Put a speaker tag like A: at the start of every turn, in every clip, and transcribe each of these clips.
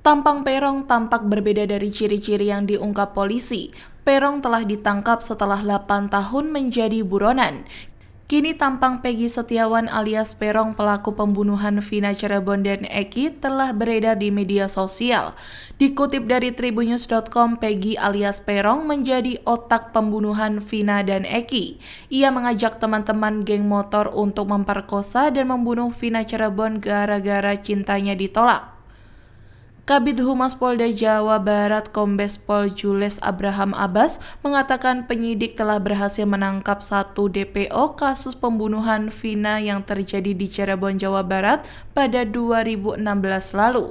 A: Tampang Perong tampak berbeda dari ciri-ciri yang diungkap polisi. Perong telah ditangkap setelah 8 tahun menjadi buronan. Kini tampang Peggy Setiawan alias Perong pelaku pembunuhan Vina Cirebon dan Eki telah beredar di media sosial. Dikutip dari tribunews.com, Peggy alias Perong menjadi otak pembunuhan Vina dan Eki. Ia mengajak teman-teman geng motor untuk memperkosa dan membunuh Vina Cirebon gara-gara cintanya ditolak. Kabid Humas Polda Jawa Barat Kombes Pol Jules Abraham Abbas mengatakan penyidik telah berhasil menangkap satu DPO kasus pembunuhan Vina yang terjadi di Cirebon, Jawa Barat pada 2016 lalu.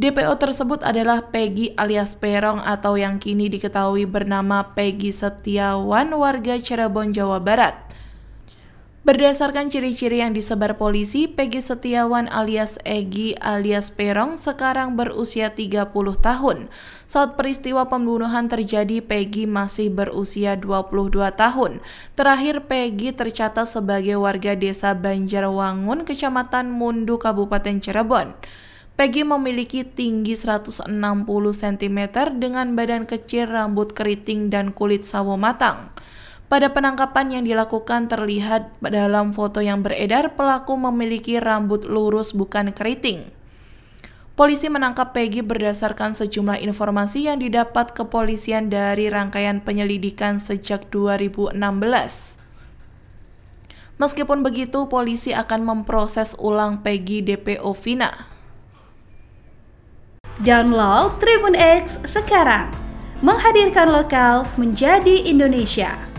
A: DPO tersebut adalah Peggy alias Perong atau yang kini diketahui bernama Peggy Setiawan warga Cirebon, Jawa Barat. Berdasarkan ciri-ciri yang disebar polisi, Peggy Setiawan alias Egi alias Perong sekarang berusia 30 tahun. Saat peristiwa pembunuhan terjadi, Peggy masih berusia 22 tahun. Terakhir, Peggy tercatat sebagai warga desa Banjarwangun, Kecamatan Mundu, Kabupaten Cirebon. Peggy memiliki tinggi 160 cm dengan badan kecil, rambut keriting, dan kulit sawo matang. Pada penangkapan yang dilakukan terlihat dalam foto yang beredar pelaku memiliki rambut lurus bukan keriting. Polisi menangkap Peggy berdasarkan sejumlah informasi yang didapat kepolisian dari rangkaian penyelidikan sejak 2016. Meskipun begitu, polisi akan memproses ulang Peggy DPO Vina. Download Tribun X sekarang, menghadirkan lokal menjadi Indonesia.